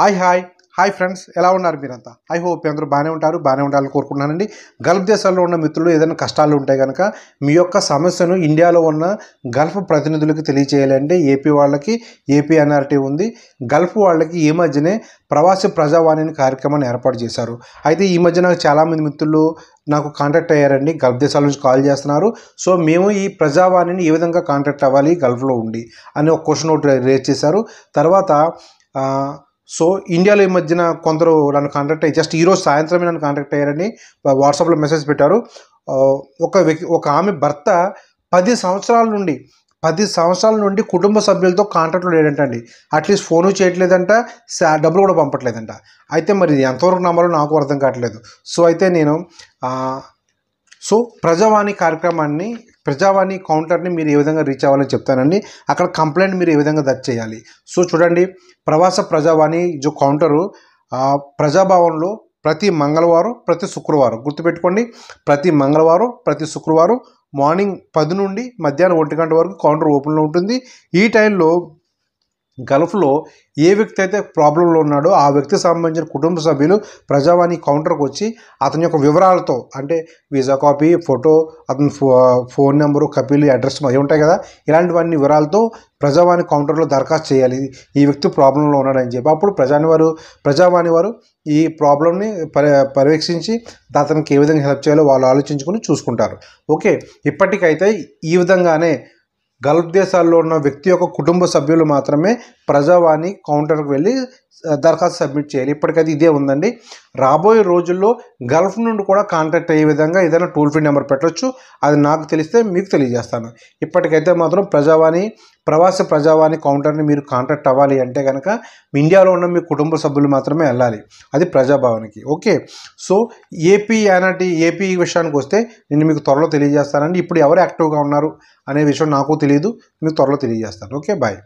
hi hi hi friends ఎలా ఉన్నారు మీరంతా ఐ హోప్ అందరూ బాగానే ఉంటారు బాగానే ఉండాలని కోరుకుంటున్నానండి గల్ఫ్ దేశాల్లో ఉన్న మిత్రులు ఏదైనా కష్టాలు ఉంటే కనుక మీ యొక్క సమస్యను ఇండియాలో ఉన్న గల్ఫ్ ప్రతినిధులకు తెలియచేయాలండి ఏపీ వాళ్ళకి ఏపీ ఎన్ఆర్టీ ఉంది గల్ఫ్ వాళ్ళకి ఈ మధ్యనే ప్రవాసి ప్రజావాణిని కార్యక్రమాన్ని ఏర్పాటు చేశారు అయితే ఈ మధ్య నాకు చాలామంది మిత్రులు నాకు కాంటాక్ట్ అయ్యారండి గల్ఫ్ దేశాల నుంచి కాల్ చేస్తున్నారు సో మేము ఈ ప్రజావాణిని ఏ విధంగా కాంటాక్ట్ అవ్వాలి గల్ఫ్లో ఉండి అని ఒక క్వశ్చన్ ఒకటి రేజ్ చేశారు తర్వాత సో ఇండియాలో ఈ మధ్యన కొందరు నన్ను కాంటాక్ట్ అయ్యి జస్ట్ ఈరోజు సాయంత్రమే నన్ను కాంటాక్ట్ అయ్యారని వాట్సాప్లో మెసేజ్ పెట్టారు ఒక వ్యక్తి ఒక ఆమె భర్త పది సంవత్సరాల నుండి పది సంవత్సరాల నుండి కుటుంబ సభ్యులతో కాంటాక్ట్లో లేడంటండి అట్లీస్ట్ ఫోను చేయట్లేదంట డబ్బులు కూడా పంపట్లేదంట అయితే మరి ఇది ఎంతవరకు నమ్మాలో నాకు అర్థం కావట్లేదు సో అయితే నేను సో ప్రజావాణి కార్యక్రమాన్ని ప్రజావాణి కౌంటర్ని మీరు ఏ విధంగా రీచ్ అవ్వాలని చెప్తానండి అక్కడ కంప్లైంట్ మీరు ఏ విధంగా దర్జ్ చేయాలి సో చూడండి ప్రవాస ప్రజావాణి జో కౌంటరు ప్రజాభవన్లో ప్రతి మంగళవారం ప్రతి శుక్రవారం గుర్తుపెట్టుకోండి ప్రతి మంగళవారం ప్రతి శుక్రవారం మార్నింగ్ పది నుండి మధ్యాహ్నం ఒంటి గంట వరకు కౌంటర్ ఓపెన్లో ఉంటుంది ఈ టైంలో గల్ఫ్లో ఏ వ్యక్తి అయితే ప్రాబ్లంలో ఉన్నాడో ఆ వ్యక్తికి సంబంధించిన కుటుంబ సభ్యులు ప్రజావాణి కౌంటర్కి వచ్చి అతని యొక్క వివరాలతో అంటే వీసా కాపీ ఫోటో అతని ఫోన్ నెంబరు కపిల్ అడ్రస్ అవి ఉంటాయి కదా ఇలాంటివన్నీ వివరాలతో ప్రజావాణి కౌంటర్లో దరఖాస్తు చేయాలి ఈ వ్యక్తి ప్రాబ్లంలో ఉన్నాడని చెప్పి అప్పుడు ప్రజాని వారు ప్రజావాణి వారు ఈ ప్రాబ్లమ్ని పరి పర్యవేక్షించి అతనికి ఏ విధంగా హెల్ప్ చేయాలో వాళ్ళు ఆలోచించుకుని చూసుకుంటారు ఓకే ఇప్పటికైతే ఈ విధంగానే గల్ఫ్ దేశాల్లో ఉన్న వ్యక్తి యొక్క కుటుంబ సభ్యులు మాత్రమే ప్రజావాణి కౌంటర్కి వెళ్ళి దరఖాస్తు సబ్మిట్ చేయాలి ఇప్పటికైతే ఇదే ఉందండి రాబోయే రోజుల్లో గల్ఫ్ నుండి కూడా కాంటాక్ట్ అయ్యే విధంగా ఏదైనా టోల్ ఫ్రీ నెంబర్ పెట్టవచ్చు అది నాకు తెలిస్తే మీకు తెలియజేస్తాను ఇప్పటికైతే మాత్రం ప్రజావాణి ప్రవాస ప్రజావాణి కౌంటర్ని మీరు కాంటాక్ట్ అవ్వాలి అంటే కనుక ఇండియాలో ఉన్న మీ కుటుంబ సభ్యులు మాత్రమే వెళ్ళాలి అది ప్రజాభావనికి ఓకే సో ఏపీ అనేటి ఏపీ విషయానికి వస్తే నేను మీకు త్వరలో తెలియజేస్తానండి ఇప్పుడు ఎవరు యాక్టివ్గా ఉన్నారు అనే విషయం నాకు తెలియదు తెలియదు మీకు త్వరలో తెలియజేస్తాను ఓకే బాయ్